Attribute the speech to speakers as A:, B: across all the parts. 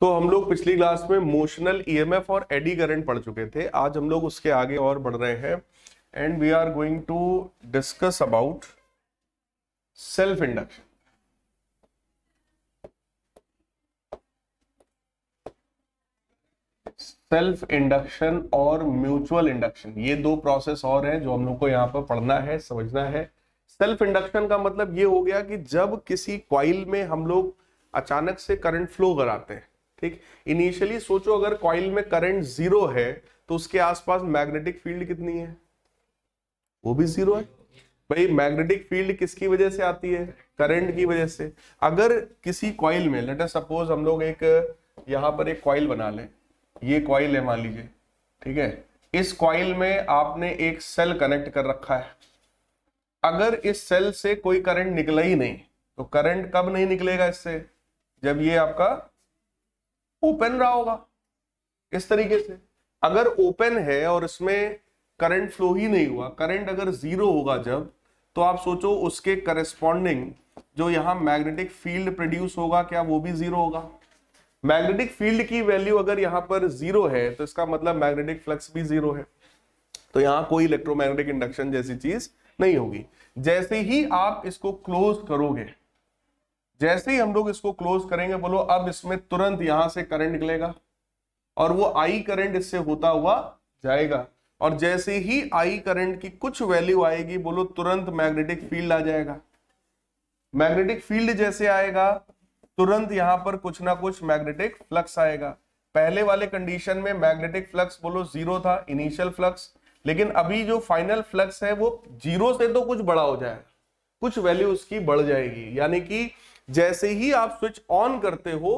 A: तो हम लोग पिछली क्लास में मोशनल ईएमएफ e और एडी करंट पढ़ चुके थे आज हम लोग उसके आगे और बढ़ रहे हैं and we are going to discuss about self induction self induction और म्यूचुअल इंडक्शन ये दो प्रोसेस और हैं जो हम लोग को यहाँ पर पढ़ना है समझना है सेल्फ इंडक्शन का मतलब ये हो गया कि जब किसी क्वाइल में हम लोग अचानक से करंट फ्लो कराते हैं ठीक इनिशियली सोचो अगर कॉइल में करंट जीरो है तो उसके आसपास मैग्नेटिक फील्ड कितनी है वो भी जीरो है भाई मैग्नेटिक फील्ड किसकी वजह से आती है करंट की वजह से अगर किसी कॉइल में लेट सपोज हम लोग एक यहां पर एक कॉइल बना लें ये कॉइल है मान लीजिए ठीक है इस कॉइल में आपने एक सेल कनेक्ट कर रखा है अगर इस सेल से कोई करंट निकला ही नहीं तो करंट कब नहीं निकलेगा इससे जब ये आपका ओपन रहा होगा इस तरीके से अगर ओपन है और इसमें करंट फ्लो ही नहीं हुआ करंट अगर जीरो होगा जब तो आप सोचो उसके करस्पॉन्डिंग जो यहां मैग्नेटिक फील्ड प्रोड्यूस होगा क्या वो भी जीरो होगा मैग्नेटिक फील्ड की वैल्यू अगर यहां पर जीरो है तो इसका मतलब मैग्नेटिक फ्लक्स भी जीरो है तो यहां कोई इलेक्ट्रोमैग्नेटिक इंडक्शन जैसी चीज नहीं होगी जैसे ही आप इसको क्लोज करोगे जैसे ही हम लोग इसको क्लोज करेंगे बोलो अब इसमें तुरंत यहां से करंट निकलेगा और वो आई करंट इससे होता हुआ जाएगा और जैसे ही आई करंट की कुछ वैल्यू आएगी बोलो तुरंत मैग्नेटिक फील्ड आ जाएगा मैग्नेटिक फील्ड जैसे आएगा तुरंत यहां पर कुछ ना कुछ मैग्नेटिक फ्लक्स आएगा पहले वाले कंडीशन में मैग्नेटिक फ्लक्स बोलो जीरो था इनिशियल फ्लक्स लेकिन अभी जो फाइनल फ्लक्स है वो जीरो से तो कुछ बड़ा हो जाएगा कुछ वैल्यू उसकी बढ़ जाएगी यानी कि जैसे ही आप स्विच ऑन करते हो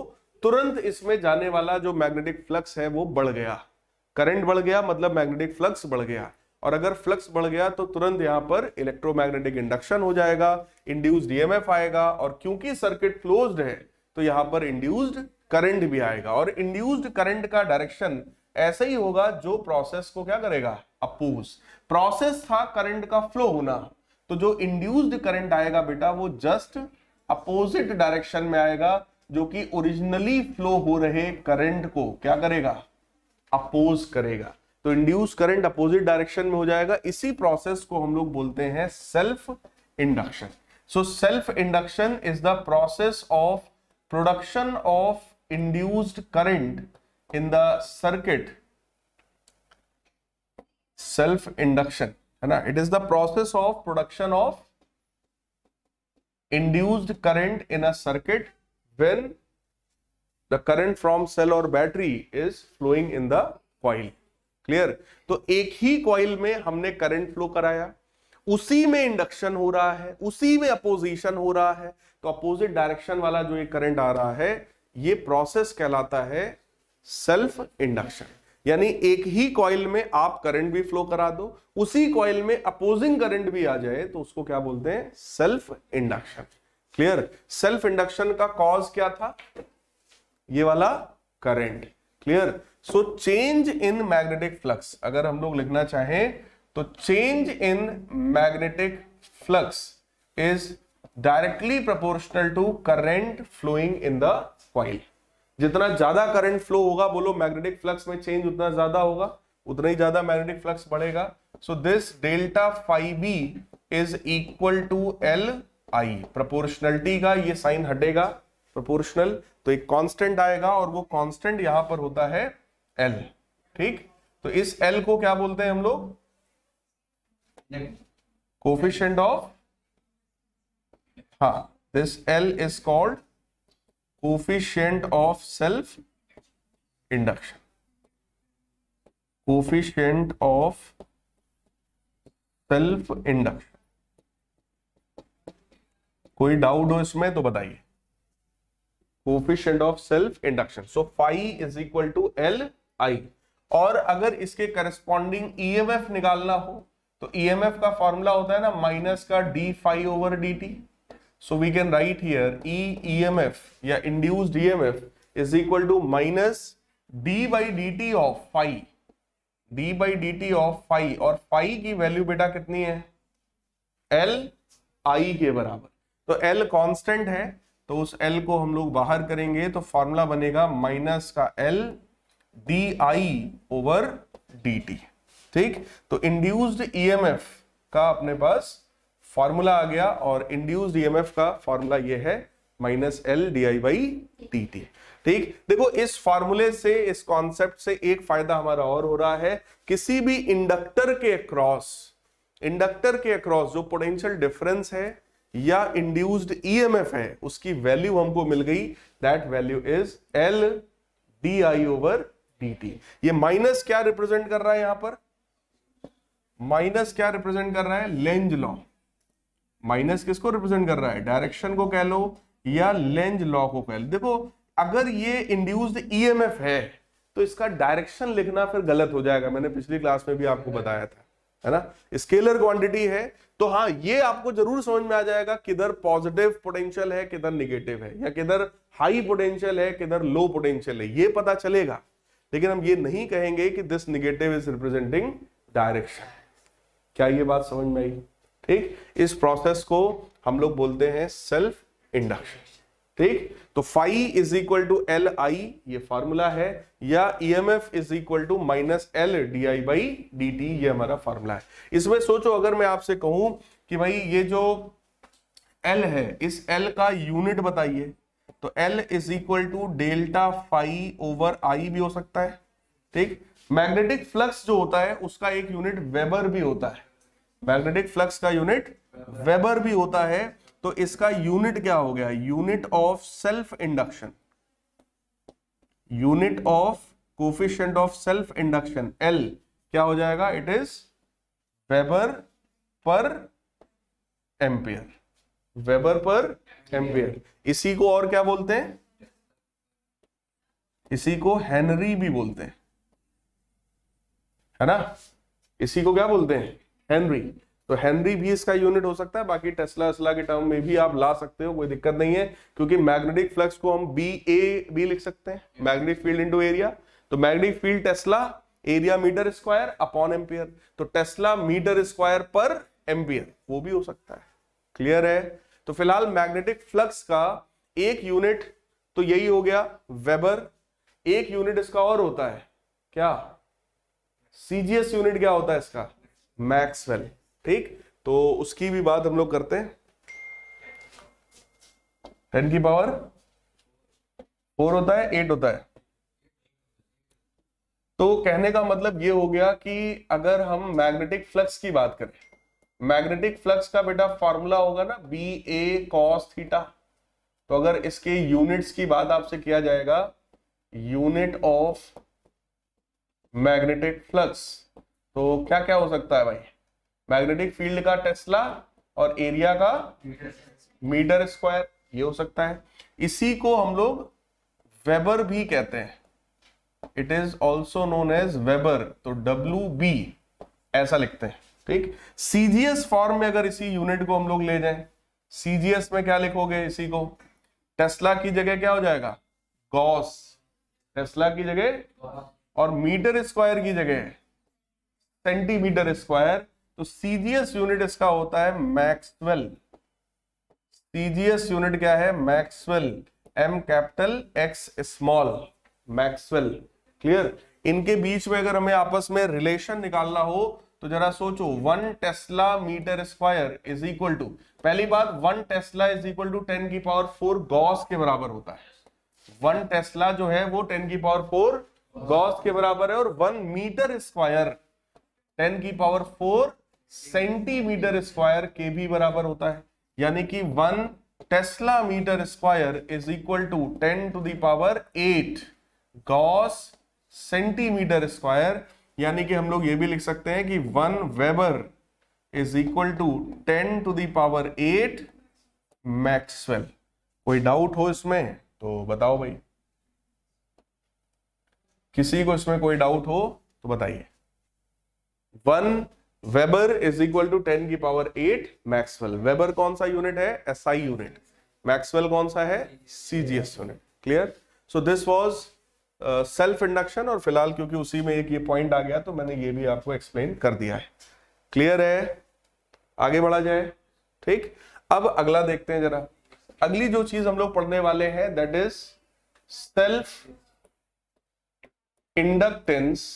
A: तुरंत इसमें जाने वाला जो मैग्नेटिक फ्लक्स है वो बढ़ गया करंट बढ़ गया मतलब मैग्नेटिक फ्लक्स बढ़ गया और अगर फ्लक्स बढ़ गया तो तुरंत यहां पर इलेक्ट्रोमैग्नेटिक इंडक्शन हो जाएगा इंड्यूस्ड ईएमएफ आएगा और क्योंकि सर्किट क्लोज्ड है तो यहां पर इंड्यूस्ड करंट भी आएगा और इंड्यूस्ड करंट का डायरेक्शन ऐसे ही होगा जो प्रोसेस को क्या करेगा अपूज प्रोसेस था करंट का फ्लो होना तो जो इंड्यूस्ड करंट आएगा बेटा वो जस्ट अपोजिट डायरेक्शन में आएगा जो कि ओरिजिनली फ्लो हो रहे करंट को क्या करेगा अपोज करेगा तो इंड्यूस करंट अपोजिट डायरेक्शन में हो जाएगा इसी प्रोसेस को हम लोग बोलते हैं self induction so self induction is the process of production of current in the circuit self induction है ना it is the process of production of induced current in a circuit when the current from cell or battery is flowing in the coil clear तो एक ही coil में हमने current flow कराया उसी में induction हो रहा है उसी में अपोजिशन हो रहा है तो अपोजिट डायरेक्शन वाला जो ये करंट आ रहा है ये प्रोसेस कहलाता है सेल्फ इंडक्शन यानी एक ही कॉइल में आप करंट भी फ्लो करा दो उसी कॉइल में अपोजिंग करंट भी आ जाए तो उसको क्या बोलते हैं self induction clear self induction का कॉज क्या था ये वाला current clear so change in magnetic flux अगर हम लोग लिखना चाहें तो change in magnetic flux is directly proportional to current flowing in the coil जितना ज्यादा करंट फ्लो होगा बोलो मैग्नेटिक फ्लक्स में चेंज उतना ज्यादा होगा उतना ही ज्यादा मैग्नेटिक फ्लक्स बढ़ेगा so this delta phi B is equal to L I proportionality का ये साइन हटेगा प्रपोर्शनल तो एक कांस्टेंट आएगा और वो कांस्टेंट यहां पर होता है एल ठीक तो इस एल को क्या बोलते हैं हम लोग कोफिशेंट ऑफ हा this L is called coefficient of self induction coefficient of self induction कोई डाउट हो इसमें तो बताइए coefficient of self induction so phi is equal to L I और अगर इसके करस्पॉन्डिंग ईएमएफ e निकालना हो तो ईएमएफ e का फॉर्मूला होता है ना माइनस का d phi over D t So we can write here E EMF, yeah, induced EMF is equal to minus d by dt of phi, d by dt of phi और phi की value बेटा कितनी है L I के बराबर तो L constant है तो उस एल को हम लोग बाहर करेंगे तो फॉर्मूला बनेगा माइनस का L d I over D t ठीक तो इंड्यूस्ड एफ e का अपने पास फॉर्मूला आ गया और इंड्यूस ईएमएफ e का फॉर्मूला ये है minus L d I by t t ठीक देखो इस फॉर्मूले से इस कॉन्सेप्ट से एक फायदा हमारा और हो रहा है किसी भी इंडक्टर के अक्रॉस इंडक्टर के अक्रॉस जो पोटेंशियल डिफरेंस है या इंड्यूस्ड ईएमएफ e है उसकी वैल्यू हमको मिल गई that value is L d I over D t ये माइनस क्या रिप्रेजेंट कर रहा है यहां पर माइनस क्या रिप्रेजेंट कर रहा है लेंज लॉ माइनस किसको रिप्रेजेंट कर रहा है डायरेक्शन को कह लो या लेंज लॉ को कह लो देखो अगर ये इंड्यूस्ड ईएमएफ e है तो इसका डायरेक्शन लिखना फिर गलत हो जाएगा मैंने पिछली क्लास में भी आपको बताया था है ना स्केलर क्वांटिटी है तो हाँ ये आपको जरूर समझ में आ जाएगा किधर पॉजिटिव पोटेंशियल है किधर निगेटिव है या किधर हाई पोटेंशियल है किधर लो पोटेंशियल है ये पता चलेगा लेकिन हम ये नहीं कहेंगे कि this negative is representing direction क्या ये बात समझ में आई ठीक इस प्रोसेस को हम लोग बोलते हैं सेल्फ इंडक्शन ठीक तो phi is equal to L I ये फॉर्मूला है या E M F is equal to minus L d I by d t ये हमारा फॉर्मूला है इसमें सोचो अगर मैं आपसे कहूं कि भाई ये जो एल है इस एल का यूनिट बताइए तो L is equal to delta phi over I भी हो सकता है ठीक मैग्नेटिक फ्लक्स जो होता है उसका एक यूनिट वेबर भी होता है मैग्नेटिक फ्लक्स का यूनिट वेबर भी होता है तो इसका यूनिट क्या हो गया unit of self induction unit of coefficient of self induction L क्या हो जाएगा it is weber per ampere weber per ampere इसी को और क्या बोलते हैं इसी को हेनरी भी बोलते हैं है ना इसी को क्या बोलते हैं हेनरी तो हेनरी भी इसका यूनिट हो सकता है बाकी टेस्ला असला के टर्म में भी आप ला सकते हो कोई दिक्कत नहीं है क्योंकि मैग्नेटिक फ्लक्स को हम बी ए भी लिख सकते हैं मैग्नेटिक फील्ड इंटू एरिया तो magnetic field tesla area metre square upon ampere तो tesla metre square per ampere वो भी हो सकता है क्लियर है तो फिलहाल मैग्नेटिक फ्लक्स का एक यूनिट तो यही हो गया वेबर एक यूनिट इसका और होता है क्या सीजीएस यूनिट क्या होता है इसका मैक्सवेल ठीक तो उसकी भी बात हम लोग करते हैं 10 की पावर फोर होता है एट होता है तो कहने का मतलब ये हो गया कि अगर हम मैग्नेटिक फ्लक्स की बात करें मैग्नेटिक फ्लक्स का बेटा फॉर्मूला होगा ना बी ए कॉस थीटा तो अगर इसके यूनिट्स की बात आपसे किया जाएगा यूनिट ऑफ मैग्नेटिक फ्लक्स तो क्या क्या हो सकता है भाई मैग्नेटिक फील्ड का टेस्ला और एरिया का मीटर स्क्वायर ये हो सकता है इसी को हम लोग वेबर भी कहते हैं it is also known as weber तो डब्ल्यू बी ऐसा लिखते हैं ठीक सीजीएस फॉर्म में अगर इसी यूनिट को हम लोग ले जाएं सीजीएस में क्या लिखोगे इसी को टेस्ला की जगह क्या हो जाएगा गॉस टेस्ला की जगह और मीटर स्क्वायर की जगह सेंटीमीटर स्क्वायर तो सीजीएस यूनिट इसका होता है मैक्सवेल सीजीएस यूनिट क्या है Maxwell M capital X small Maxwell clear इनके बीच में अगर हमें आपस में रिलेशन निकालना हो तो जरा सोचो one tesla metre square is equal to पहली बात one tesla is equal to ten की पावर फोर गॉस के बराबर होता है वन टेस्ला जो है वो टेन की पावर फोर गॉस के बराबर है और वन मीटर स्क्वायर टेन की पावर फोर सेंटीमीटर स्क्वायर के भी बराबर होता है यानी कि one tesla metre square is equal to ten to the power eight gauss centimetre square यानी कि हम लोग ये भी लिख सकते हैं कि one weber is equal to ten to the power eight Maxwell कोई डाउट हो इसमें तो बताओ भाई किसी को इसमें कोई डाउट हो तो बताइए one weber is equal to ten की पावर एट मैक्सवेल वेबर कौन सा यूनिट है एसआई यूनिट मैक्सवेल कौन सा है CGS unit clear so this was self induction और फिलहाल क्योंकि उसी में एक ये पॉइंट आ गया तो मैंने ये भी आपको एक्सप्लेन कर दिया है क्लियर है आगे बढ़ा जाए ठीक अब अगला देखते हैं जरा अगली जो चीज हम लोग पढ़ने वाले हैं that is self inductance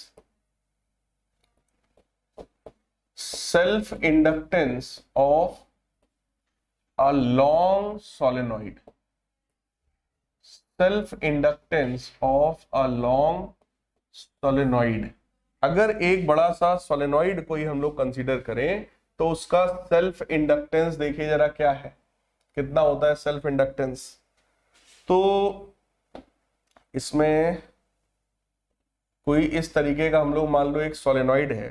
A: self inductance of a long solenoid self inductance of a long solenoid अगर एक बड़ा सा सोलेनोइड कोई हम लोग कंसीडर करें तो उसका सेल्फ इंडक्टेंस देखिए जरा क्या है कितना होता है सेल्फ इंडक्टेंस तो इसमें कोई इस तरीके का हम लोग मान लो एक सोलेनोइड है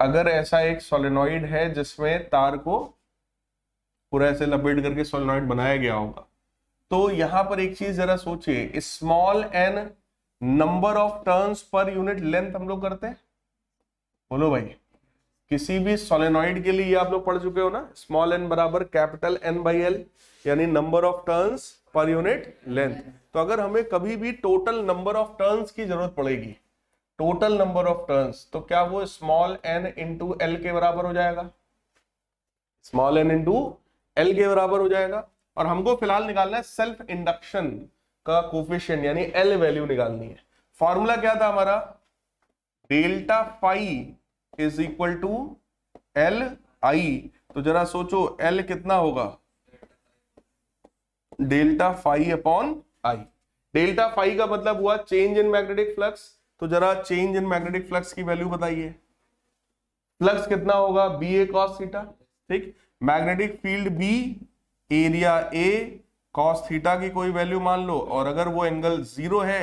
A: अगर ऐसा एक सोलेनॉइड है जिसमें तार को पूरा ऐसे लपेट करके सोलेनॉइड बनाया गया होगा तो यहां पर एक चीज जरा सोचिए small N number of turns per unit length हम लोग करते हैं बोलो भाई किसी भी सोलेनॉइड के लिए आप लोग पढ़ चुके हो ना स्मॉल एन बराबर कैपिटल एन बाई एल यानी number of turns per unit length तो अगर हमें कभी भी टोटल नंबर ऑफ टर्न्स की जरूरत पड़ेगी टोटल नंबर ऑफ टर्न्स तो क्या वो स्मॉल एन इंटू एल के बराबर हो जाएगा स्मॉल एन इंटू एल के बराबर हो जाएगा और हमको फिलहाल निकालना है सेल्फ इंडक्शन का कोफिशियंट यानी एल वैल्यू निकालनी है फॉर्मूला क्या था हमारा delta phi is equal to L I तो जरा सोचो एल कितना होगा delta phi upon I delta phi का मतलब हुआ चेंज इन मैग्नेटिक फ्लक्स तो जरा चेंज इन मैग्नेटिक फ्लक्स की वैल्यू बताइए फ्लक्स कितना होगा बी ए कॉस थीटा ठीक magnetic field B area A cos theta की कोई वैल्यू मान लो और अगर वो एंगल जीरो है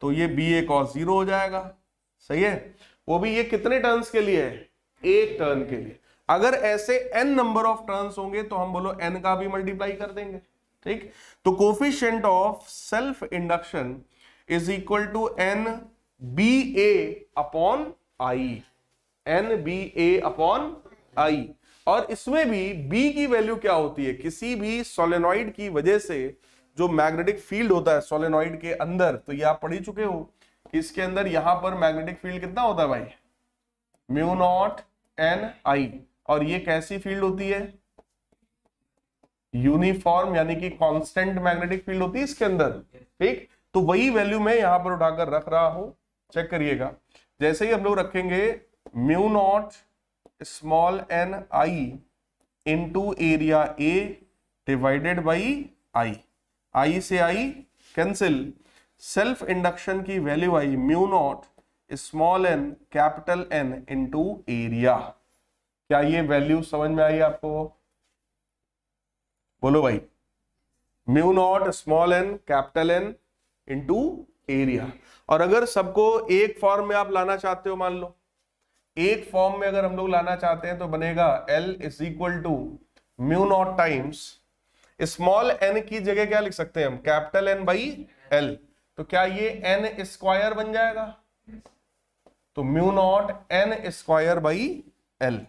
A: तो ये बी ए कॉस जीरो हो जाएगा सही है वो भी ये कितने टर्न्स के लिए है एक टर्न के लिए अगर ऐसे एन नंबर ऑफ टर्न्स होंगे तो हम बोलो एन का भी मल्टीप्लाई कर देंगे ठीक तो coefficient of self induction is equal to N B A upon I N B A upon I और इसमें भी बी की वैल्यू क्या होती है किसी भी सोलेनॉइड की वजह से जो मैग्नेटिक फील्ड होता है सोलेनॉइड के अंदर तो ये आप पढ़ ही चुके हो इसके अंदर यहां पर मैग्नेटिक फील्ड कितना होता है भाई म्यू नॉट एन आई और ये कैसी फील्ड होती है यूनिफॉर्म यानी कि कांस्टेंट मैग्नेटिक फील्ड होती है इसके अंदर ठीक तो वही वैल्यू मैं यहां पर उठाकर रख रहा हूं चेक करिएगा जैसे ही हम लोग रखेंगे mu naught small N I into area A divided by I I से आई कैंसिल सेल्फ इंडक्शन की वैल्यू आई mu naught small N capital N into area क्या ये वैल्यू समझ में आई आपको बोलो भाई mu naught small N capital N into area और अगर सबको एक फॉर्म में आप लाना चाहते हो मान लो एक फॉर्म में अगर हम लोग लाना चाहते हैं तो बनेगा L is equal to mu naught times small N की जगह क्या लिख सकते हैं हम कैपिटल एन बाई एल तो क्या ये एन स्क्वायर बन जाएगा तो mu naught N square by L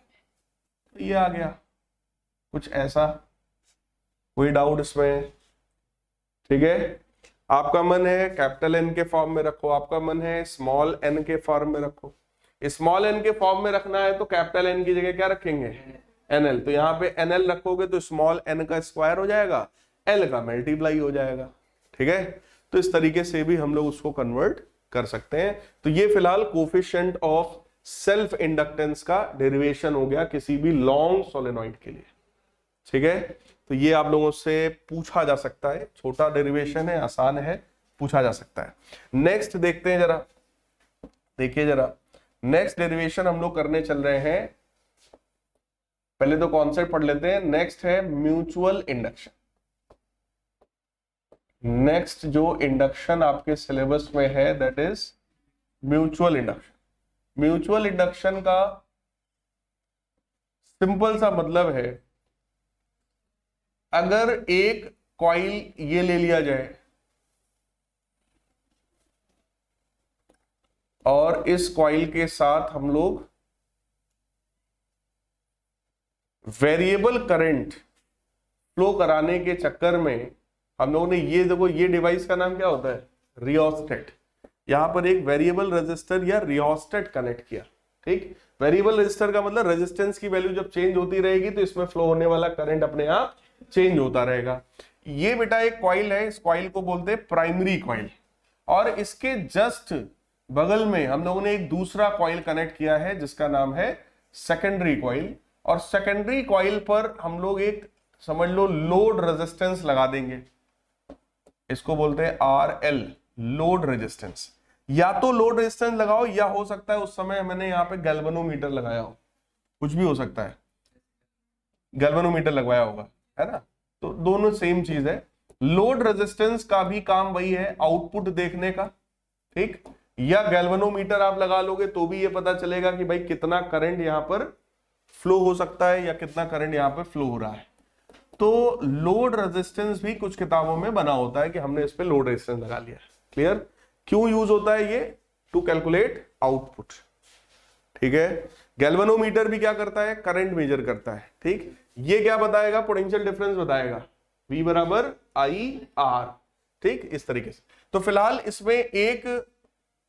A: ये आ गया कुछ ऐसा कोई डाउट इसमें ठीक है आपका मन है कैपिटल एन के फॉर्म में रखो आपका मन है स्मॉल एन के फॉर्म में रखो स्मॉल एन के फॉर्म में रखना है तो कैपिटल एन की जगह क्या रखेंगे एनएल तो यहाँ पे एनएल रखोगे तो स्मॉल एन का स्क्वायर हो जाएगा एल का मल्टीप्लाई हो जाएगा ठीक है तो इस तरीके से भी हम लोग उसको कन्वर्ट कर सकते हैं तो ये फिलहाल कोफिशेंट ऑफ सेल्फ इंडक्टेंस का डेरिवेशन हो गया किसी भी लॉन्ग सोलेनॉइड के लिए ठीक है तो ये आप लोगों से पूछा जा सकता है छोटा डेरिवेशन है आसान है पूछा जा सकता है नेक्स्ट देखते हैं जरा देखिए जरा नेक्स्ट डेरिवेशन हम लोग करने चल रहे हैं पहले तो कॉन्सेप्ट पढ़ लेते हैं नेक्स्ट है म्यूचुअल इंडक्शन नेक्स्ट जो इंडक्शन आपके सिलेबस में है that is mutual induction mutual induction का सिंपल सा मतलब है अगर एक कॉइल ये ले लिया जाए और इस कॉइल के साथ हम लोग वेरिएबल करंट फ्लो कराने के चक्कर में हम लोगों ने ये देखो ये डिवाइस का नाम क्या होता है रियोस्टेट यहां पर एक वेरिएबल रजिस्टर या रियोस्टेट कनेक्ट किया ठीक वेरिएबल रजिस्टर का मतलब रेजिस्टेंस की वैल्यू जब चेंज होती रहेगी तो इसमें फ्लो होने वाला करंट अपने आप चेंज होता रहेगा ये बेटा एक कॉइल है इस कॉइल को बोलते हैं प्राइमरी कॉइल और इसके जस्ट बगल में हम लोगों ने एक दूसरा कॉइल कनेक्ट किया है जिसका नाम है सेकेंडरी कॉइल और सेकेंडरी कॉइल पर हम लोग एक समझ लो लोड रेजिस्टेंस लगा देंगे इसको बोलते हैं आर एल लोड रेजिस्टेंस या तो लोड रेजिस्टेंस लगाओ या हो सकता है उस समय मैंने यहां पे गैल्वेनोमीटर लगाया हो कुछ भी हो सकता है गैल्वेनोमीटर लगवाया होगा है ना तो दोनों सेम चीज है लोड रेजिस्टेंस का भी काम वही है आउटपुट देखने का ठीक या गैल्वनोमीटर आप लगा लोगे तो भी ये पता चलेगा कि भाई कितना करंट यहां पर फ्लो हो सकता है या कितना करंट यहां पर फ्लो हो रहा है तो लोड रेजिस्टेंस भी कुछ किताबों में बना होता है कि हमने इस पर लोड रेजिस्टेंस लगा लिया क्लियर क्यों यूज होता है ये टू कैलकुलेट आउटपुट ठीक है गैल्वनोमीटर भी क्या करता है करंट मेजर करता है ठीक ये क्या बताएगा पोटेंशियल डिफरेंस बताएगा V बराबर आई आर ठीक इस तरीके से तो फिलहाल इसमें एक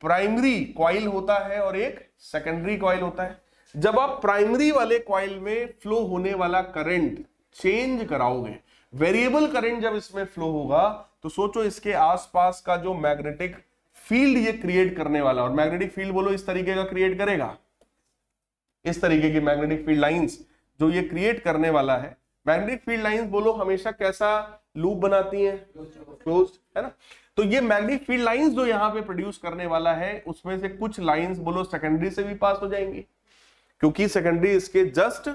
A: प्राइमरी कॉइल होता है और एक सेकेंडरी कॉइल होता है जब आप प्राइमरी वाले कॉइल में फ्लो होने वाला करंट चेंज कराओगे वेरिएबल करंट जब इसमें फ्लो होगा तो सोचो इसके आसपास का जो मैग्नेटिक फील्ड ये क्रिएट करने वाला और मैग्नेटिक फील्ड बोलो इस तरीके का क्रिएट करेगा इस तरीके की मैग्नेटिक फील्ड लाइंस जो ये क्रिएट करने वाला है मैग्नेटिक फील्ड लाइंस बोलो हमेशा कैसा लूप बनाती हैं क्लोज है ना तो ये मैग्नेटिक फील्ड लाइंस जो यहाँ पे प्रोड्यूस करने वाला है उसमें से कुछ लाइंस बोलो सेकेंडरी से भी पास हो जाएंगी क्योंकि सेकेंडरी इसके जस्ट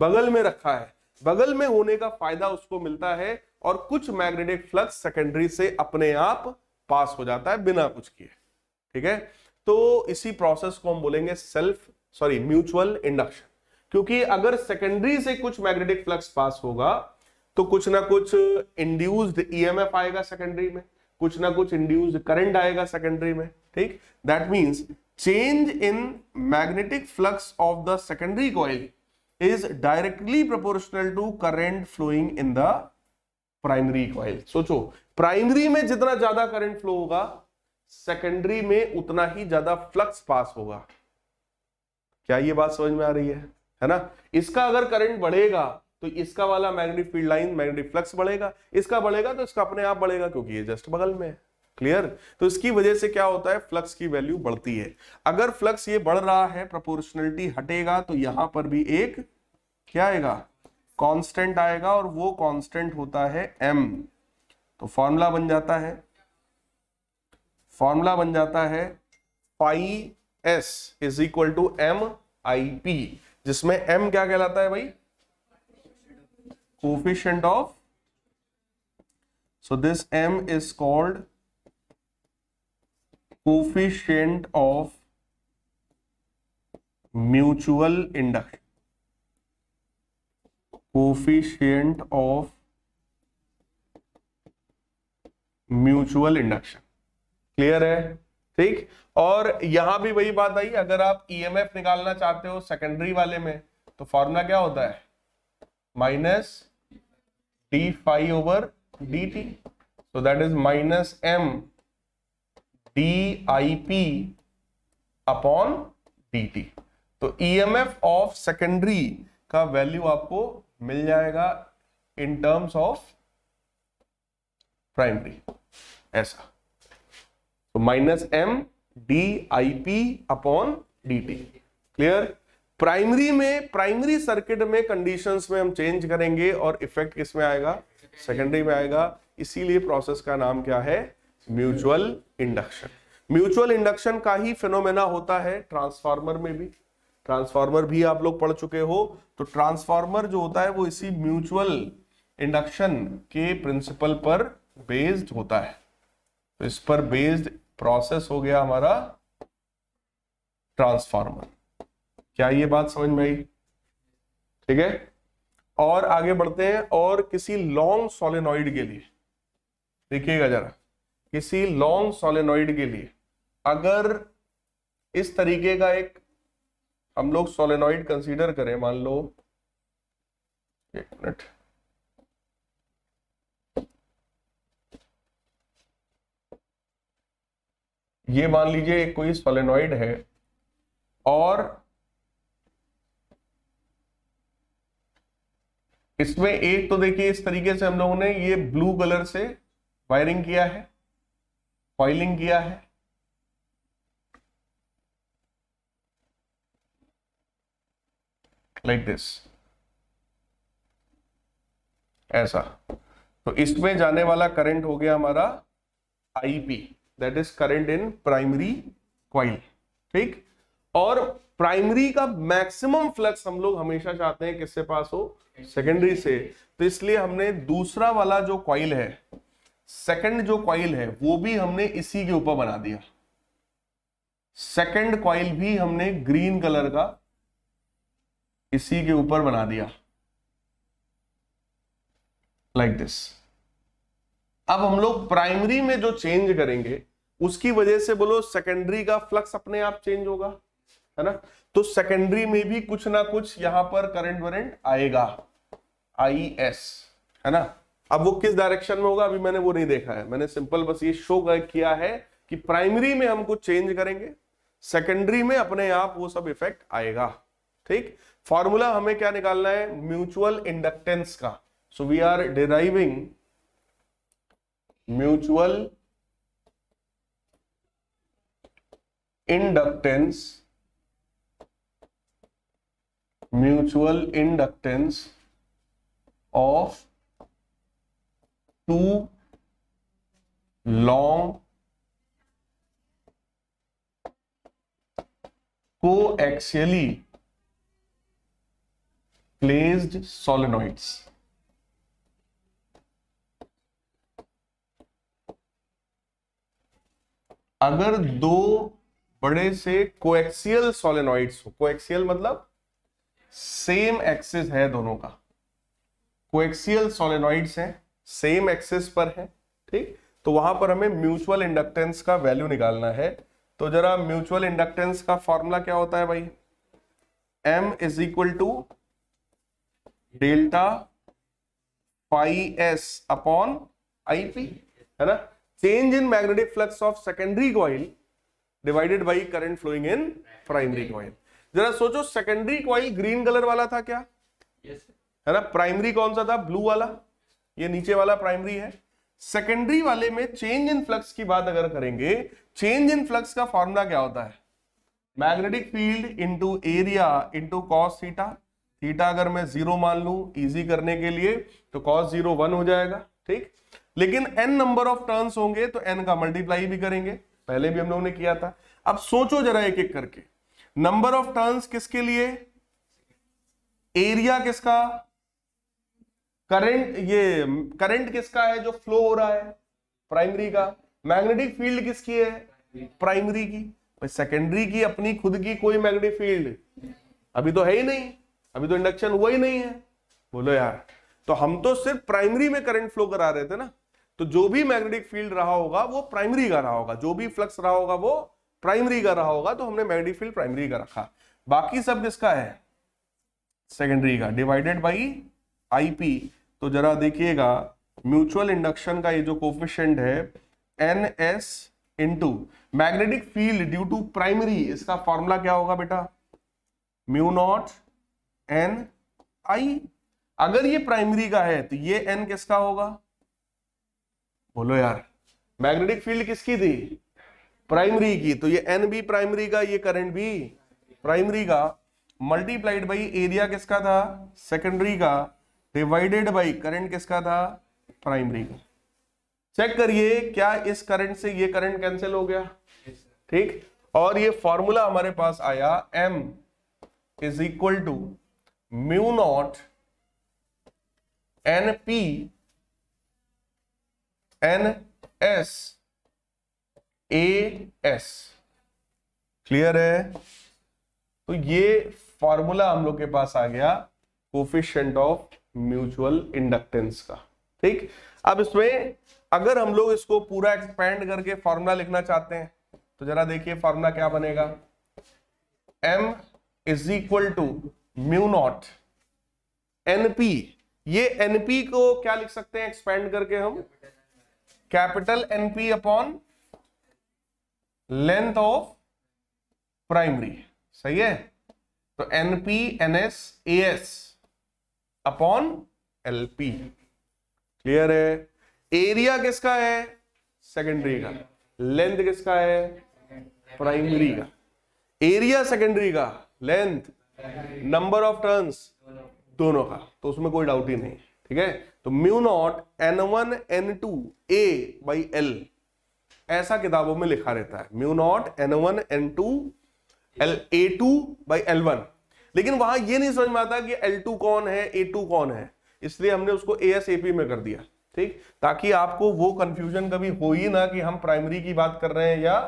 A: बगल में रखा है बगल में होने का फायदा उसको मिलता है और कुछ मैग्नेटिक फ्लक्स सेकेंडरी से अपने आप पास हो जाता है बिना कुछ किए ठीक है तो इसी प्रोसेस को हम बोलेंगे सेल्फ सॉरी म्यूचुअल इंडक्शन क्योंकि अगर सेकेंडरी से कुछ मैग्नेटिक फ्लक्स पास होगा तो कुछ ना कुछ इंड्यूस्ड ईएमएफ e आएगा सेकेंडरी में कुछ ना कुछ इंड्यूस्ड करंट आएगा सेकेंडरी में ठीक that means change in magnetic flux of the secondary coil is directly proportional to current flowing in the primary coil सोचो प्राइमरी में जितना ज्यादा करंट फ्लो होगा सेकेंडरी में उतना ही ज्यादा फ्लक्स पास होगा क्या ये बात समझ में आ रही है है ना इसका अगर करंट बढ़ेगा तो इसका वाला magnetic field line magnetic flux बढ़ेगा इसका बढ़ेगा तो इसका अपने आप बढ़ेगा क्योंकि ये जस्ट बगल में है क्लियर तो इसकी वजह से क्या होता है फ्लक्स की वैल्यू बढ़ती है अगर फ्लक्स ये बढ़ रहा है प्रपोर्शनलिटी हटेगा तो यहां पर भी एक क्या आएगा कांस्टेंट आएगा और वो कांस्टेंट होता है एम तो फॉर्मूला बन जाता है फॉर्मूला बन जाता है phi S is equal to M I P जिसमें एम क्या कहलाता है भाई coefficient of so this M is called coefficient of mutual induction coefficient of mutual induction clear है ठीक और यहां भी वही बात आई अगर आप ईएमएफ e निकालना चाहते हो सेकेंडरी वाले में तो फॉर्मूला क्या होता है minus D phi over D T so that is minus M D I P upon D T तो ईएमएफ ऑफ सेकेंडरी का वैल्यू आपको मिल जाएगा इन टर्म्स ऑफ प्राइमरी ऐसा तो minus M D I P upon D T clear primary में primary circuit में conditions में हम चेंज करेंगे और इफेक्ट किस में आएगा सेकेंडरी में आएगा इसीलिए प्रोसेस का नाम क्या है म्यूचुअल इंडक्शन म्यूचुअल इंडक्शन का ही फिनोमेना होता है ट्रांसफार्मर में भी ट्रांसफार्मर भी आप लोग पढ़ चुके हो तो ट्रांसफार्मर जो होता है वो इसी म्यूचुअल इंडक्शन के प्रिंसिपल पर बेस्ड होता है तो इस पर बेस्ड प्रोसेस हो गया हमारा ट्रांसफार्मर क्या ये बात समझ में आई ठीक है और आगे बढ़ते हैं और किसी लॉन्ग सोलेनॉइड के लिए देखिएगा जरा किसी लॉन्ग सोलेनॉइड के लिए अगर इस तरीके का एक हम लोग सोलेनॉइड कंसीडर करें मान लो एक मिनट ये मान लीजिए एक कोई सोलेनॉइड है और इसमें एक तो देखिए इस तरीके से हम लोगों ने ये ब्लू कलर से वायरिंग किया है फॉइलिंग किया है लाइक like दिस ऐसा तो इसमें जाने वाला करंट हो गया हमारा IP that is current in primary coil ठीक और प्राइमरी का मैक्सिमम फ्लक्स हम लोग हमेशा चाहते हैं किससे पास हो सेकेंडरी से तो इसलिए हमने दूसरा वाला जो क्वाइल है सेकेंड जो क्वाइल है वो भी हमने इसी के ऊपर बना दिया सेकेंड क्वाइल भी हमने ग्रीन कलर का इसी के ऊपर बना दिया लाइक like दिस अब हम लोग प्राइमरी में जो चेंज करेंगे उसकी वजह से बोलो सेकेंडरी का फ्लक्स अपने आप चेंज होगा है ना तो सेकेंडरी में भी कुछ ना कुछ यहां पर करंट वरेंट आएगा आई एस है ना अब वो किस डायरेक्शन में होगा अभी मैंने वो नहीं देखा है मैंने सिंपल बस ये शो किया है कि प्राइमरी में हम कुछ चेंज करेंगे सेकेंडरी में अपने आप वो सब इफेक्ट आएगा ठीक फॉर्मूला हमें क्या निकालना है म्यूचुअल इंडक्टेंस का so we are deriving mutual inductance mutual inductance of two long coaxially placed solenoids अगर दो बड़े से कोएक्सियल सोलेनॉइड्स हो कोएक्सियल मतलब सेम एक्सिस है दोनों का कोएक्सियल सोलेनॉइड्स हैं सेम एक्सिस पर है ठीक तो वहां पर हमें म्यूचुअल इंडक्टेंस का वैल्यू निकालना है तो जरा म्यूचुअल इंडक्टेंस का फॉर्मूला क्या होता है भाई M is equal to delta phi S upon IP है ना change in magnetic flux of secondary coil divided by current flowing in primary coil जरा सोचो सेकेंडरी कॉइल ग्रीन कलर वाला था क्या yes, है ना प्राइमरी कौन सा था ब्लू वाला ये नीचे वाला प्राइमरी है सेकेंडरी वाले में चेंज इन फ्लक्स की बात अगर करेंगे चेंज इन फ्लक्स का फॉर्मूला क्या होता है magnetic field into area into cos theta theta अगर मैं जीरो मान लू इजी करने के लिए तो कॉस जीरो वन हो जाएगा ठीक लेकिन एन नंबर ऑफ टर्न्स होंगे तो एन का मल्टीप्लाई भी करेंगे पहले भी हम लोगों ने किया था अब सोचो जरा एक एक करके नंबर ऑफ टर्न्स किसके लिए एरिया किसका करंट ये करंट किसका है जो फ्लो हो रहा है प्राइमरी का मैग्नेटिक फील्ड किसकी है प्राइमरी की सेकेंडरी की अपनी खुद की कोई मैग्नेटिक फील्ड अभी तो है ही नहीं अभी तो इंडक्शन हुआ ही नहीं है बोलो यार तो हम तो सिर्फ प्राइमरी में करंट फ्लो करा रहे थे ना तो जो भी मैग्नेटिक फील्ड रहा होगा वो प्राइमरी का रहा होगा जो भी फ्लक्स रहा होगा वो प्राइमरी का रहा होगा तो हमने मैग्नेटिक फील्ड प्राइमरी का रखा बाकी सब किसका है सेकेंडरी का डिवाइडेड बाई आईपी तो जरा देखिएगा म्यूचुअल इंडक्शन का ये जो कोफिशेंट है N S into magnetic field due to primary इसका फॉर्मूला क्या होगा बेटा म्यू नॉट एन आई अगर ये प्राइमरी का है तो ये एन किसका होगा बोलो यार मैग्नेटिक फील्ड किसकी थी प्राइमरी की तो ये एन बी प्राइमरी का ये करंट भी प्राइमरी का मल्टीप्लाइड बाई एरिया किसका था सेकेंडरी का डिवाइडेड बाई करंट किसका था प्राइमरी का चेक करिए क्या इस करंट से ये करंट कैंसिल हो गया ठीक और ये फॉर्मूला हमारे पास आया M is equal to mu naught N P N S A S clear है तो ये फॉर्मूला हम लोग के पास आ गया कोफिशियंट ऑफ म्यूचुअल इंडक्टेंस का ठीक अब इसमें अगर हम लोग इसको पूरा एक्सपेंड करके फॉर्मूला लिखना चाहते हैं तो जरा देखिए फॉर्मूला क्या बनेगा M is equal to mu naught NP ये एनपी को क्या लिख सकते हैं एक्सपेंड करके हम capital NP upon length of primary सही है तो NP NS S upon LP clear है एरिया किसका है सेकेंडरी का लेंथ किसका है प्राइमरी का एरिया सेकेंडरी का लेंथ नंबर ऑफ टर्न्स दोनों का तो उसमें कोई डाउट ही नहीं ठीक है तो mu naught N one N two A by L ऐसा किताबों में लिखा रहता है mu naught N one N two L A two by L one लेकिन वहां ये नहीं समझ में आता कि एल टू कौन है ए टू कौन है इसलिए हमने उसको ए एस ए पी में कर दिया ठीक ताकि आपको वो कंफ्यूजन कभी हो ही ना कि हम प्राइमरी की बात कर रहे हैं या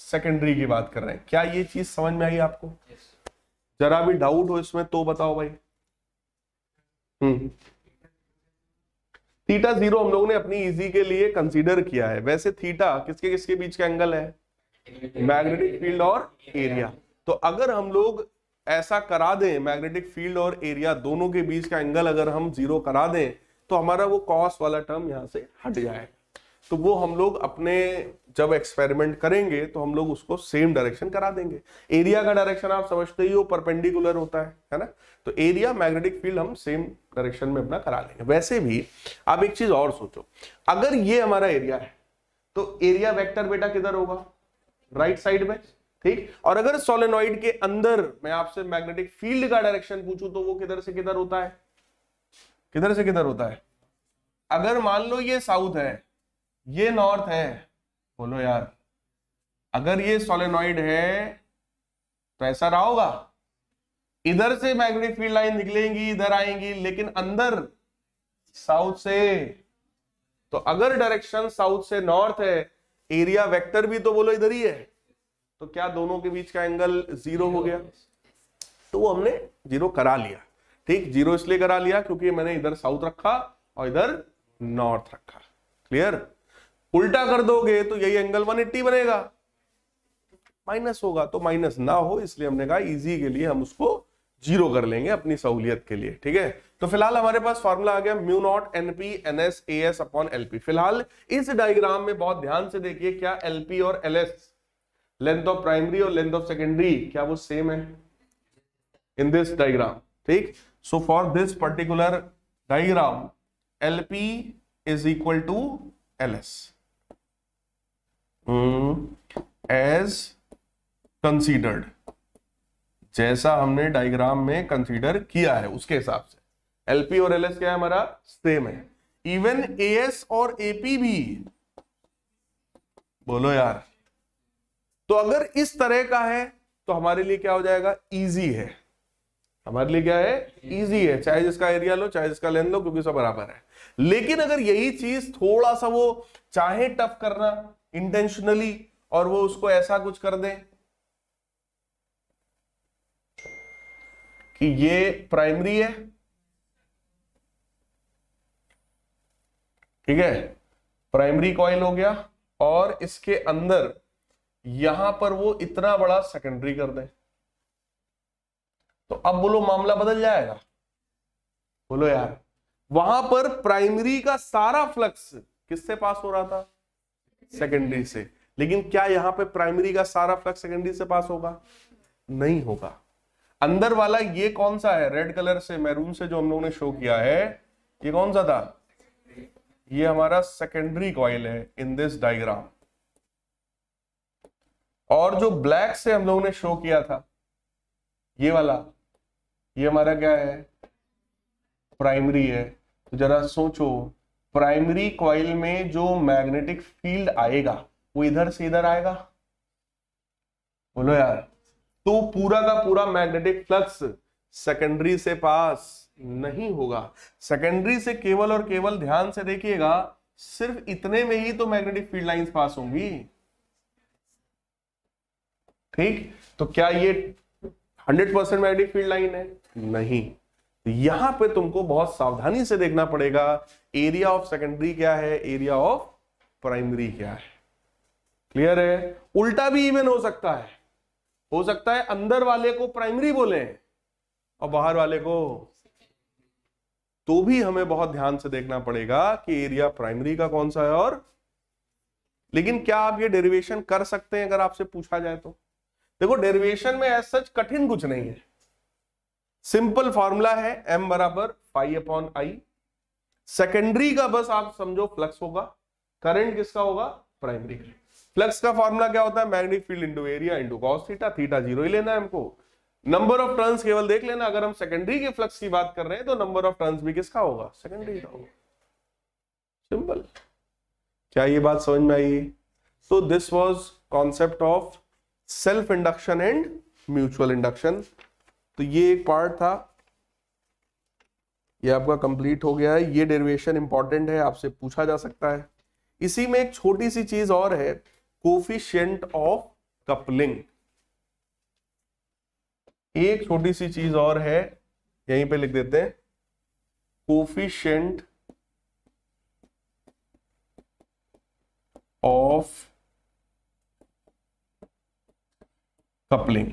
A: सेकेंडरी की बात कर रहे हैं क्या ये चीज समझ में आई आपको yes. जरा भी डाउट हो इसमें तो बताओ भाई हम्म थीटा जीरो हम लोगों ने अपनी इजी के लिए कंसीडर किया है वैसे थीटा किसके किसके बीच का एंगल है मैग्नेटिक फील्ड और एरिया तो अगर हम लोग ऐसा करा दें मैग्नेटिक फील्ड और एरिया दोनों के बीच का एंगल अगर हम जीरो करा दें तो हमारा वो कॉस वाला टर्म यहाँ से हट जाए तो वो हम लोग अपने जब एक्सपेरिमेंट करेंगे तो हम लोग उसको सेम डायरेक्शन करा देंगे एरिया का डायरेक्शन आप समझते ही हो परपेंडिकुलर होता है है ना तो एरिया मैग्नेटिक फील्ड हम सेम डायरेक्शन में अपना करा लेंगे वैसे भी आप एक चीज और सोचो अगर ये हमारा एरिया है तो एरिया वेक्टर बेटा किधर होगा राइट right साइड में ठीक और अगर सोलेनोइड के अंदर मैं आपसे मैग्नेटिक फील्ड का डायरेक्शन पूछूं तो वो किधर से किधर होता है किधर से किधर होता है अगर मान लो ये साउथ है ये नॉर्थ है बोलो यार अगर ये सोलेनोइड है तो ऐसा रहा होगा इधर से मैग्नेटिक फील्ड लाइन निकलेंगी इधर आएंगी लेकिन अंदर साउथ से तो अगर डायरेक्शन साउथ से नॉर्थ है एरिया वेक्टर भी तो बोलो इधर ही है तो क्या दोनों के बीच का एंगल जीरो हो गया तो वो हमने जीरो करा लिया ठीक जीरो इसलिए करा लिया क्योंकि मैंने इधर साउथ रखा और इधर नॉर्थ रखा क्लियर उल्टा कर दोगे तो यही एंगल 180 बनेगा माइनस होगा तो माइनस ना हो इसलिए हमने कहा इजी के लिए हम उसको जीरो कर लेंगे अपनी सहूलियत के लिए ठीक है तो फिलहाल हमारे पास फॉर्मूला आ गया mu naught NP A S upon LP फिलहाल इस डायग्राम में बहुत ध्यान से देखिए क्या एलपी और एस लेंथ ऑफ प्राइमरी और लेंथ ऑफ सेकेंडरी क्या वो सेम है इन दिस डायग्राम ठीक so for this particular diagram LP is equal to L S as considered जैसा हमने डायग्राम में कंसीडर किया है उसके हिसाब से एलपी और एलएस क्या है हमारा सेम है इवन एएस और एपी भी बोलो यार तो अगर इस तरह का है तो हमारे लिए क्या हो जाएगा इजी है हमारे लिए क्या है इजी है चाहे जिसका एरिया लो चाहे जिसका लेन लो क्योंकि सब बराबर है लेकिन अगर यही चीज थोड़ा सा वो चाहे टफ करना इंटेंशनली और वो उसको ऐसा कुछ कर दे कि ये प्राइमरी है ठीक है प्राइमरी कॉइल हो गया और इसके अंदर यहां पर वो इतना बड़ा सेकेंडरी कर दे तो अब बोलो मामला बदल जाएगा बोलो यार वहां पर प्राइमरी का सारा फ्लक्स किससे पास हो रहा था सेकेंडरी से लेकिन क्या यहां पे प्राइमरी का सारा फ्लक्स सेकेंडरी से पास होगा नहीं होगा अंदर वाला ये कौन सा है रेड कलर से मैरून से जो हम लोगों ने शो किया है ये कौन सा था ये हमारा सेकेंडरी कॉइल है इन दिस डायग्राम और जो ब्लैक से हम लोगों ने शो किया था ये वाला ये हमारा क्या है प्राइमरी है तो जरा सोचो प्राइमरी कॉइल में जो मैग्नेटिक फील्ड आएगा वो इधर से इधर आएगा बोलो यार तो पूरा का पूरा मैग्नेटिक फ्लक्स सेकेंडरी से पास नहीं होगा सेकेंडरी से केवल और केवल ध्यान से देखिएगा सिर्फ इतने में ही तो मैग्नेटिक फील्ड लाइंस पास होंगी ठीक तो क्या ये 100 परसेंट मैग्नेटिक फील्ड लाइन है नहीं यहां पे तुमको बहुत सावधानी से देखना पड़ेगा एरिया ऑफ सेकेंडरी क्या है एरिया ऑफ प्राइमरी क्या है क्लियर है उल्टा भी इवन हो सकता है हो सकता है अंदर वाले को प्राइमरी बोले और बाहर वाले को तो भी हमें बहुत ध्यान से देखना पड़ेगा कि एरिया प्राइमरी का कौन सा है और लेकिन क्या आप ये डेरिवेशन कर सकते हैं अगर आपसे पूछा जाए तो देखो डेरिवेशन में एज सच कठिन कुछ नहीं है सिंपल फॉर्मूला है एम बराबर फाइव अपॉन आई सेकेंडरी का बस आप समझो फ्लक्स होगा करंट किसका होगा प्राइमरी करेंट फ्लक्स का फॉर्मूला क्या होता है magnetic field into area into cos theta theta zero ही लेना है हमको नंबर ऑफ टर्न्स केवल देख लेना अगर हम सेकेंडरी के फ्लक्स की बात कर रहे हैं तो नंबर ऑफ टर्न्स भी किसका होगा सेकेंडरी का होगा सिंपल क्या ये बात समझ में आई तो this was concept of self induction and mutual induction तो ये एक पार्ट था ये आपका कंप्लीट हो गया है ये डेरिवेशन इंपॉर्टेंट है आपसे पूछा जा सकता है इसी में एक छोटी सी चीज और है कोफिशियंट ऑफ कपलिंग एक छोटी सी चीज और है यहीं पे लिख देते हैं coefficient of coupling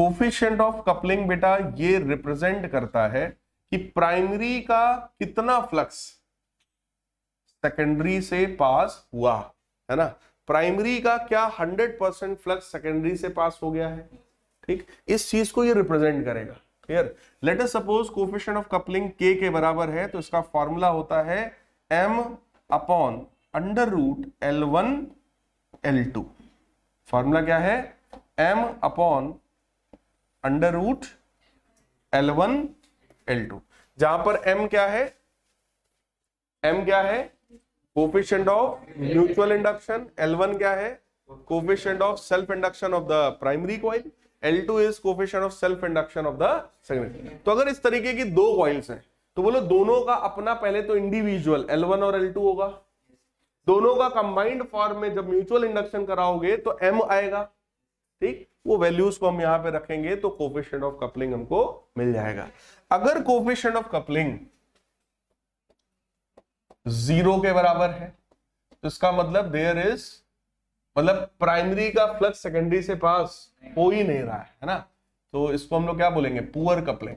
A: coefficient of coupling बेटा ये रिप्रेजेंट करता है कि प्राइमरी का कितना फ्लक्स सेकेंडरी से पास हुआ है ना प्राइमरी का क्या 100 परसेंट फ्लक्स सेकेंडरी से पास हो गया है ठीक इस चीज को ये रिप्रेजेंट करेगा clear let us suppose coefficient of coupling K के बराबर है तो इसका फॉर्मूला होता है M upon under root L one L two formula क्या है M upon under root L one L two जहां पर एम क्या है एम क्या है coefficient of mutual induction one क्या है coefficient of self induction of the primary coil two is coefficient of self induction of the secondary तो अगर इस तरीके की दो कॉइल्स हैं तो बोलो दोनों का अपना पहले तो इंडिविजुअल एल वन और एल टू होगा दोनों का कंबाइंड फॉर्म में जब म्यूचुअल इंडक्शन कराओगे तो एम आएगा ठीक वो वैल्यूज को हम यहां पे रखेंगे तो कोफिशियंट ऑफ कपलिंग हमको मिल जाएगा अगर कोफिशियंट ऑफ कपलिंग जीरो के बराबर है तो इसका मतलब देयर इज मतलब प्राइमरी का फ्लक्स सेकेंडरी से पास हो ही नहीं रहा है है ना तो इसको हम लोग क्या बोलेंगे पुअर कपलिंग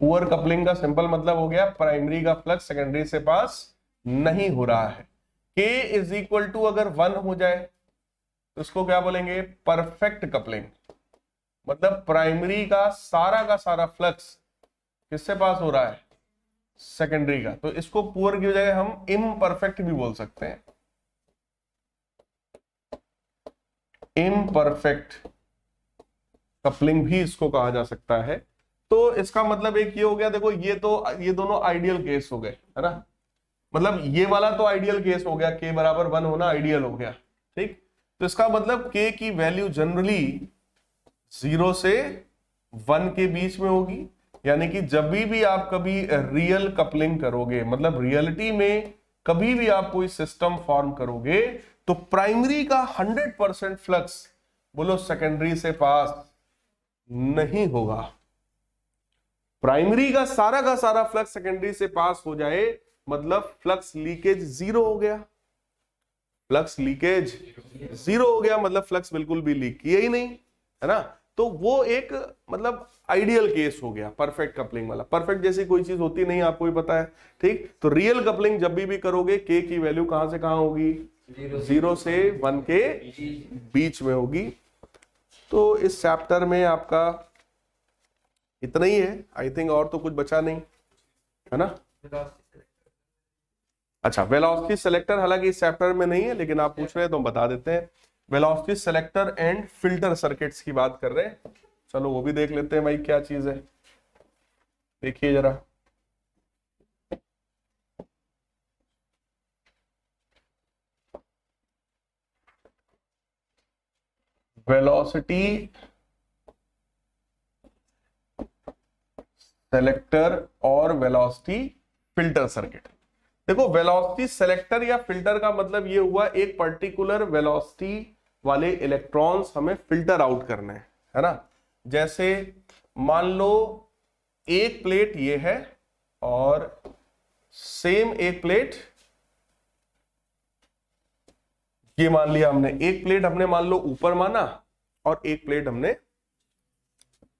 A: पुअर कपलिंग का सिंपल मतलब हो गया प्राइमरी का फ्लक्स सेकेंडरी से पास नहीं हो रहा है के इज इक्वल टू अगर वन हो जाए तो इसको क्या बोलेंगे परफेक्ट कपलिंग मतलब प्राइमरी का सारा का सारा फ्लक्स किससे पास हो रहा है सेकेंडरी का तो इसको पुअर की जगह हम इम्परफेक्ट भी बोल सकते हैं इम्परफेक्ट कपलिंग भी इसको कहा जा सकता है तो इसका मतलब एक ये हो गया देखो ये तो ये दोनों आइडियल केस हो गए है ना मतलब ये वाला तो आइडियल केस हो गया के बराबर वन होना आइडियल हो गया ठीक तो इसका मतलब के की वैल्यू जनरली जीरो से वन के बीच में होगी यानी कि जब भी आप कभी रियल कपलिंग करोगे मतलब रियलिटी में कभी भी आप कोई सिस्टम फॉर्म करोगे तो प्राइमरी का 100 परसेंट फ्लक्स बोलो सेकेंडरी से पास नहीं होगा प्राइमरी का सारा का सारा फ्लक्स सेकेंडरी से पास हो जाए मतलब फ्लक्स लीकेज जीरो हो गया फ्लक्स लीकेज जीरो हो गया मतलब फ्लक्स बिल्कुल भी लीक किया ही नहीं है ना तो वो एक मतलब आइडियल केस हो गया परफेक्ट कपलिंग वाला परफेक्ट जैसी कोई चीज होती नहीं आपको भी पता है ठीक तो रियल कपलिंग जब भी भी करोगे के की वैल्यू कहां से कहां होगी जीरो से वन के बीच में होगी तो इस चैप्टर में आपका इतना ही है आई थिंक और तो कुछ बचा नहीं है ना अच्छा वेलॉस्टी सेलेक्टर हालांकि इस चैप्टर में नहीं है लेकिन आप पूछ रहे हैं तो हम बता देते हैं velocity selector and filter circuits की बात कर रहे हैं चलो वो भी देख लेते हैं भाई क्या चीज है देखिए जरा वेलोसिटी सेलेक्टर और वेलोसिटी फिल्टर सर्किट देखो वेलोसिटी सेलेक्टर या फिल्टर का मतलब ये हुआ एक पर्टिकुलर वेलोसिटी वाले इलेक्ट्रॉन्स हमें फिल्टर आउट करने हैं है ना जैसे मान लो एक प्लेट ये है और सेम एक प्लेट ये मान लिया हमने एक प्लेट हमने मान लो ऊपर माना और एक प्लेट हमने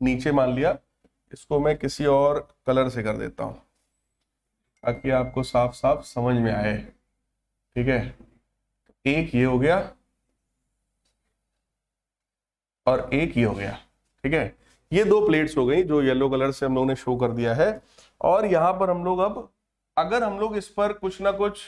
A: नीचे मान लिया इसको मैं किसी और कलर से कर देता हूं ताकि आपको साफ साफ समझ में आए ठीक है एक ये हो गया और एक ये हो गया ठीक है ये दो प्लेट्स हो गई जो येलो कलर से हम लोगों ने शो कर दिया है और यहां पर हम लोग अब अगर हम लोग इस पर कुछ ना कुछ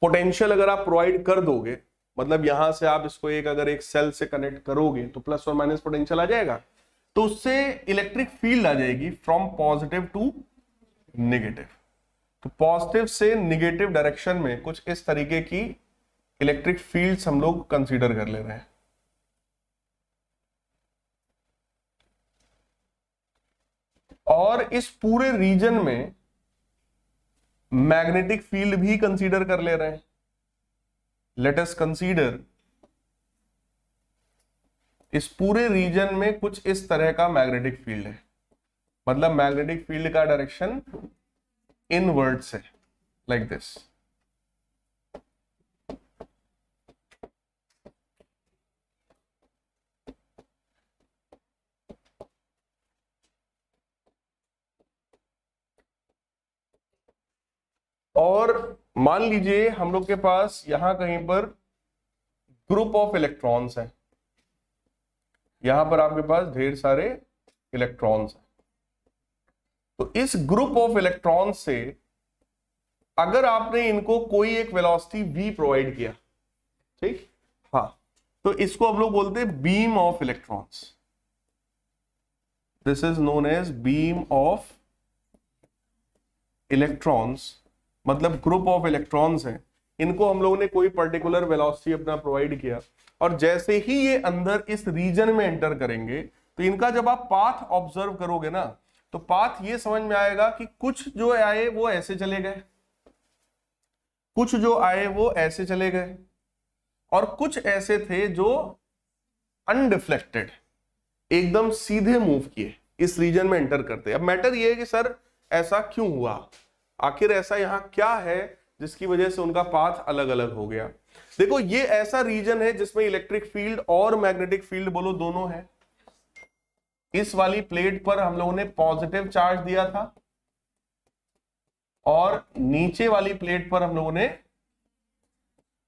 A: पोटेंशियल अगर आप प्रोवाइड कर दोगे मतलब यहां से आप इसको एक अगर एक सेल से कनेक्ट करोगे तो प्लस और माइनस पोटेंशियल आ जाएगा तो उससे इलेक्ट्रिक फील्ड आ जाएगी फ्रॉम पॉजिटिव टू नेगेटिव तो पॉजिटिव से निगेटिव डायरेक्शन में कुछ इस तरीके की इलेक्ट्रिक फील्ड्स हम लोग कंसीडर कर ले रहे हैं और इस पूरे रीजन में मैग्नेटिक फील्ड भी कंसीडर कर ले रहे हैं लेट अस कंसीडर इस पूरे रीजन में कुछ इस तरह का मैग्नेटिक फील्ड है मतलब मैग्नेटिक फील्ड का डायरेक्शन इनवर्ड्स है लाइक like दिस और मान लीजिए हम लोग के पास यहां कहीं पर ग्रुप ऑफ इलेक्ट्रॉन्स है यहां पर आपके पास ढेर सारे इलेक्ट्रॉन्स हैं तो इस ग्रुप ऑफ इलेक्ट्रॉन्स से अगर आपने इनको कोई एक वेलोसिटी v प्रोवाइड किया ठीक हाँ तो इसको हम लोग बोलते हैं beam of electrons this is known as beam of electrons मतलब ग्रुप ऑफ इलेक्ट्रॉन्स हैं इनको हम लोगों ने कोई पर्टिकुलर वेलोसिटी अपना प्रोवाइड किया और जैसे ही ये अंदर इस रीजन में एंटर करेंगे तो इनका जब आप पाथ ऑब्जर्व करोगे ना तो पाथ ये समझ में आएगा कि कुछ जो आए वो ऐसे चले गए कुछ जो आए वो ऐसे चले गए और कुछ ऐसे थे जो अनडिफ्लेक्टेड एकदम सीधे मूव किए इस रीजन में एंटर करते अब मैटर ये है कि सर ऐसा क्यों हुआ आखिर ऐसा यहां क्या है जिसकी वजह से उनका पाथ अलग अलग हो गया देखो ये ऐसा रीजन है जिसमें इलेक्ट्रिक फील्ड और मैग्नेटिक फील्ड बोलो दोनों है इस वाली प्लेट पर हम लोगों ने पॉजिटिव चार्ज दिया था और नीचे वाली प्लेट पर हम लोगों ने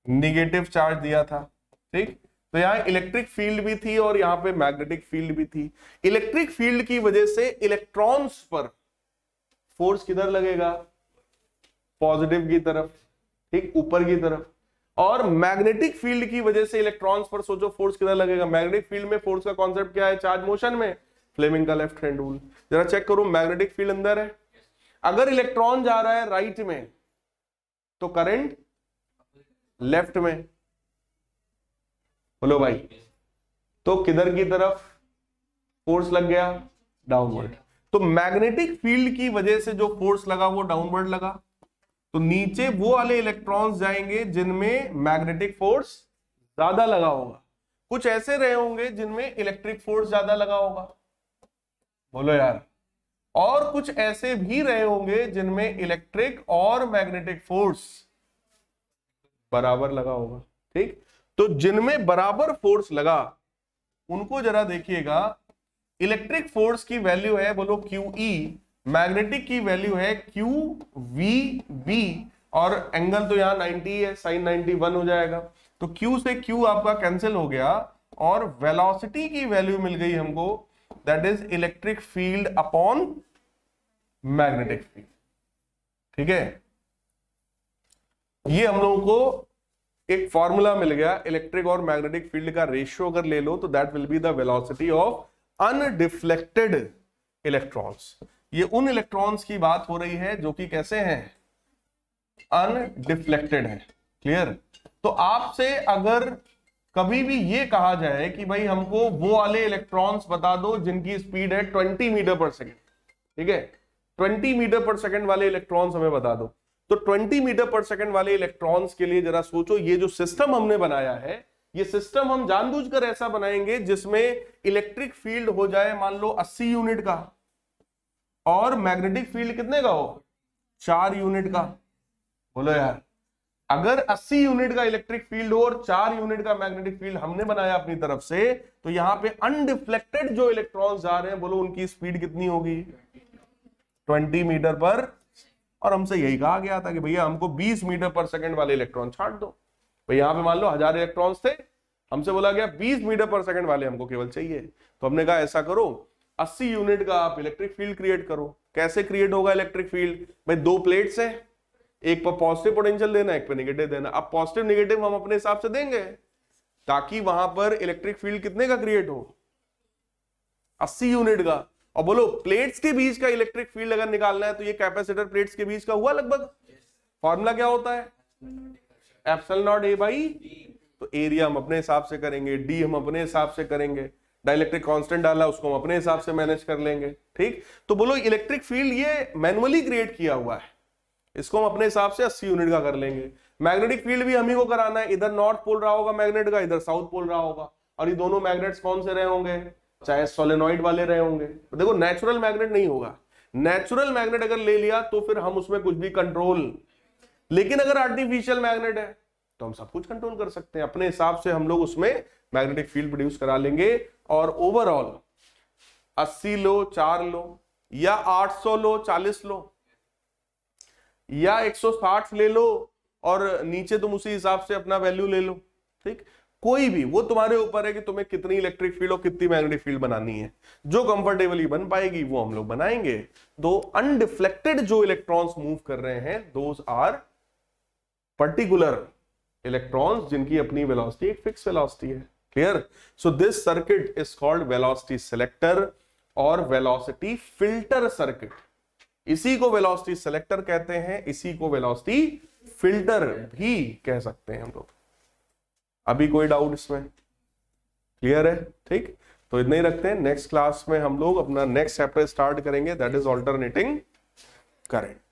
A: निगेटिव चार्ज दिया था ठीक तो यहां इलेक्ट्रिक फील्ड भी थी और यहां पे मैग्नेटिक फील्ड भी थी इलेक्ट्रिक फील्ड की वजह से इलेक्ट्रॉन्स पर फोर्स किधर लगेगा पॉजिटिव की तरफ ठीक ऊपर की तरफ और मैग्नेटिक फील्ड की वजह से इलेक्ट्रॉन्स पर सोचो फोर्स कितना लगेगा मैग्नेटिक फील्ड में फोर्स का कॉन्सेप्ट क्या है चार्ज मोशन में फ्लेमिंग का लेफ्ट हैंड रूल जरा चेक करो मैग्नेटिक फील्ड अंदर है अगर इलेक्ट्रॉन जा रहा है राइट में तो करंट लेफ्ट में बोलो भाई तो किधर की तरफ फोर्स लग गया डाउनवर्ड तो मैग्नेटिक फील्ड की वजह से जो फोर्स लगा वो डाउनवर्ड लगा तो नीचे वो वाले इलेक्ट्रॉन्स जाएंगे जिनमें मैग्नेटिक फोर्स ज्यादा लगा होगा कुछ ऐसे रहे होंगे जिनमें इलेक्ट्रिक फोर्स ज्यादा लगा होगा बोलो यार और कुछ ऐसे भी रहे होंगे जिनमें इलेक्ट्रिक और मैग्नेटिक फोर्स बराबर लगा होगा ठीक तो जिनमें बराबर फोर्स लगा उनको जरा देखिएगा इलेक्ट्रिक फोर्स की वैल्यू है बोलो क्यू ई e, मैग्नेटिक की वैल्यू है क्यू वी बी और एंगल तो यहां 90 है साइन 91 हो जाएगा तो क्यू से क्यू आपका कैंसिल हो गया और वेलोसिटी की वैल्यू मिल गई हमको that is electric field upon magnetic field ठीक है ये हम लोगों को एक फॉर्मूला मिल गया इलेक्ट्रिक और मैग्नेटिक फील्ड का रेशियो अगर ले लो तो that will be the velocity of undeflected electrons ये उन इलेक्ट्रॉन्स की बात हो रही है जो कि कैसे हैं अनडिफ्लेक्टेड है क्लियर तो आपसे अगर कभी भी ये कहा जाए कि भाई हमको वो वाले इलेक्ट्रॉन्स बता दो जिनकी स्पीड है 20 मीटर पर सेकेंड ठीक है 20 मीटर पर सेकेंड वाले इलेक्ट्रॉन्स हमें बता दो तो 20 मीटर पर सेकेंड वाले इलेक्ट्रॉन्स के लिए जरा सोचो ये जो सिस्टम हमने बनाया है ये सिस्टम हम जानबूझकर ऐसा बनाएंगे जिसमें इलेक्ट्रिक फील्ड हो जाए मान लो अस्सी यूनिट का और मैग्नेटिक फील्ड कितने का हो चार यूनिट का बोलो यार अगर 80 यूनिट का इलेक्ट्रिक फील्ड हो और चार यूनिट का मैग्नेटिक फील्ड हमने बनाया अपनी तरफ से तो यहां पे अनडिफ्लेक्टेड जो इलेक्ट्रॉन जा रहे हैं बोलो उनकी स्पीड कितनी होगी 20 मीटर पर और हमसे यही कहा गया था कि भैया हमको 20 मीटर पर सेकंड वाले इलेक्ट्रॉन छाट दो यहां पर पे मान लो हजार इलेक्ट्रॉन थे हमसे बोला गया बीस मीटर पर सेकेंड वाले हमको केवल चाहिए तो हमने कहा ऐसा करो अस्सी यूनिट का आप इलेक्ट्रिक फील्ड क्रिएट करो कैसे क्रिएट होगा इलेक्ट्रिक फील्ड भाई दो प्लेट्स है एक पर पॉजिटिव पोटेंशियल देना एक पर निगेटिव देना अब पॉजिटिव निगेटिव हम अपने हिसाब से देंगे ताकि वहां पर इलेक्ट्रिक फील्ड कितने का क्रिएट हो 80 यूनिट का और बोलो प्लेट्स के बीच का इलेक्ट्रिक फील्ड अगर निकालना है तो ये कैपेसिटर प्लेट्स के बीच का हुआ लगभग फॉर्मूला क्या होता है एप्सल नॉट ए बाई तो एरिया हम अपने हिसाब से करेंगे डी हम अपने हिसाब से करेंगे डायलेक्ट्रिक कांस्टेंट डाला उसको हम अपने हिसाब से मैनेज कर लेंगे ठीक तो बोलो इलेक्ट्रिक फील्ड ये मैनुअली क्रिएट किया हुआ है इसको हम अपने हिसाब से 80 यूनिट का कर लेंगे मैग्नेटिक फील्ड भी हम ही को कराना है इधर नॉर्थ पोल रहा होगा मैग्नेट का इधर साउथ पोल रहा होगा और ये दोनों मैग्नेट्स कौन से रहे होंगे चाहे सोलेनॉइड वाले रहे होंगे तो देखो नेचुरल मैग्नेट नहीं होगा नेचुरल मैग्नेट अगर ले लिया तो फिर हम उसमें कुछ भी कंट्रोल लेकिन अगर आर्टिफिशियल मैग्नेट है तो हम सब कुछ कंट्रोल कर सकते हैं अपने हिसाब से हम लोग उसमें मैग्नेटिक फील्ड प्रोड्यूस करा लेंगे और ओवरऑल 80 लो चार लो या 800 लो 40 लो या 160 ले लो और नीचे तुम उसी हिसाब से अपना वैल्यू ले लो ठीक कोई भी वो तुम्हारे ऊपर है कि तुम्हें कितनी इलेक्ट्रिक फील्ड और कितनी मैग्नेटिक फील्ड बनानी है जो कंफर्टेबली बन पाएगी वो हम लोग बनाएंगे तो अनडिफ्लेक्टेड जो इलेक्ट्रॉन्स मूव कर रहे हैं दोज आर पर्टिकुलर इलेक्ट्रॉन्स जिनकी अपनी वेलोसिटी एक फिक्स वेलोसिटी है clear so this circuit is called velocity selector और वेलोसिटी फिल्टर सर्किट इसी को वेलोसिटी सिलेक्टर कहते हैं इसी को वेलोसिटी फिल्टर भी कह सकते हैं हम लोग अभी कोई डाउट इसमें क्लियर है ठीक तो इतना ही रखते हैं नेक्स्ट क्लास में हम लोग अपना नेक्स्ट चैप्टर स्टार्ट करेंगे दैट इज ऑल्टरनेटिंग करेंट